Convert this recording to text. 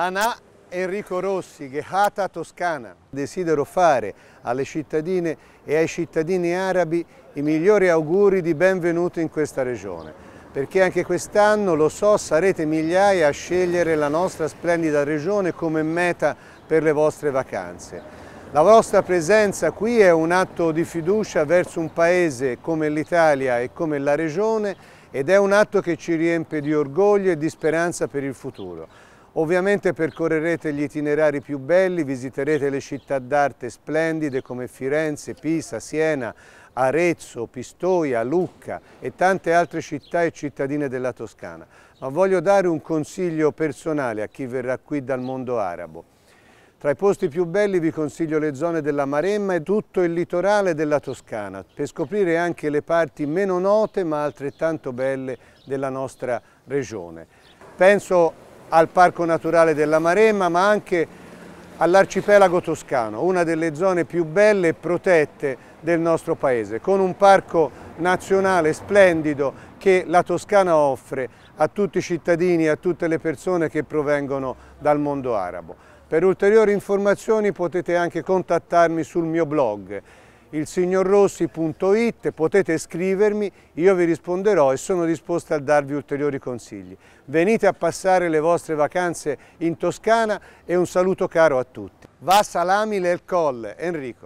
Hanà Enrico Rossi, Ghehata Toscana. Desidero fare alle cittadine e ai cittadini arabi i migliori auguri di benvenuto in questa regione, perché anche quest'anno, lo so, sarete migliaia a scegliere la nostra splendida regione come meta per le vostre vacanze. La vostra presenza qui è un atto di fiducia verso un paese come l'Italia e come la regione ed è un atto che ci riempie di orgoglio e di speranza per il futuro. Ovviamente percorrerete gli itinerari più belli, visiterete le città d'arte splendide come Firenze, Pisa, Siena, Arezzo, Pistoia, Lucca e tante altre città e cittadine della Toscana. Ma voglio dare un consiglio personale a chi verrà qui dal mondo arabo. Tra i posti più belli vi consiglio le zone della Maremma e tutto il litorale della Toscana, per scoprire anche le parti meno note ma altrettanto belle della nostra regione. Penso al Parco Naturale della Maremma, ma anche all'arcipelago toscano, una delle zone più belle e protette del nostro paese, con un parco nazionale splendido che la Toscana offre a tutti i cittadini e a tutte le persone che provengono dal mondo arabo. Per ulteriori informazioni potete anche contattarmi sul mio blog ilsignorrossi.it, potete scrivermi, io vi risponderò e sono disposto a darvi ulteriori consigli. Venite a passare le vostre vacanze in Toscana e un saluto caro a tutti. Va salami nel Colle, Enrico.